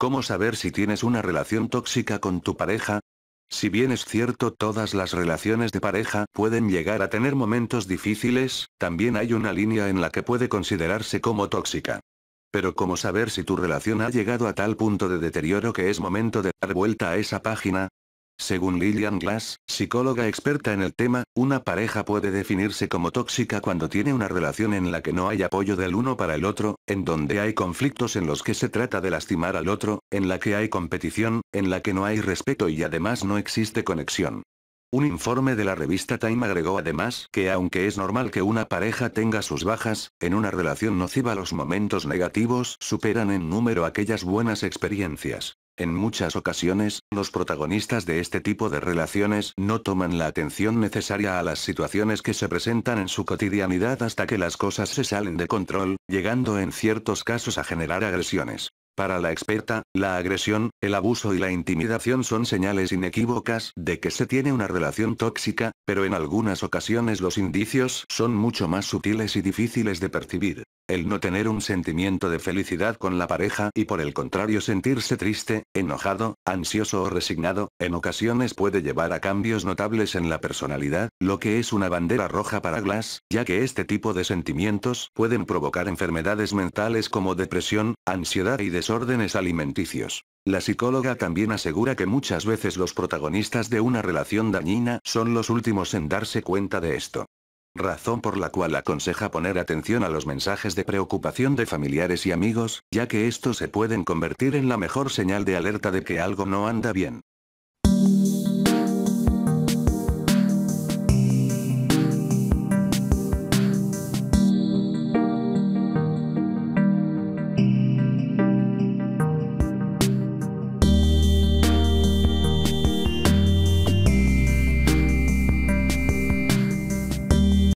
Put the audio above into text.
¿Cómo saber si tienes una relación tóxica con tu pareja? Si bien es cierto todas las relaciones de pareja pueden llegar a tener momentos difíciles, también hay una línea en la que puede considerarse como tóxica. Pero ¿cómo saber si tu relación ha llegado a tal punto de deterioro que es momento de dar vuelta a esa página? Según Lillian Glass, psicóloga experta en el tema, una pareja puede definirse como tóxica cuando tiene una relación en la que no hay apoyo del uno para el otro, en donde hay conflictos en los que se trata de lastimar al otro, en la que hay competición, en la que no hay respeto y además no existe conexión. Un informe de la revista Time agregó además que aunque es normal que una pareja tenga sus bajas, en una relación nociva los momentos negativos superan en número aquellas buenas experiencias. En muchas ocasiones, los protagonistas de este tipo de relaciones no toman la atención necesaria a las situaciones que se presentan en su cotidianidad hasta que las cosas se salen de control, llegando en ciertos casos a generar agresiones. Para la experta, la agresión, el abuso y la intimidación son señales inequívocas de que se tiene una relación tóxica, pero en algunas ocasiones los indicios son mucho más sutiles y difíciles de percibir el no tener un sentimiento de felicidad con la pareja y por el contrario sentirse triste, enojado, ansioso o resignado, en ocasiones puede llevar a cambios notables en la personalidad, lo que es una bandera roja para Glass, ya que este tipo de sentimientos pueden provocar enfermedades mentales como depresión, ansiedad y desórdenes alimenticios. La psicóloga también asegura que muchas veces los protagonistas de una relación dañina son los últimos en darse cuenta de esto razón por la cual aconseja poner atención a los mensajes de preocupación de familiares y amigos, ya que estos se pueden convertir en la mejor señal de alerta de que algo no anda bien.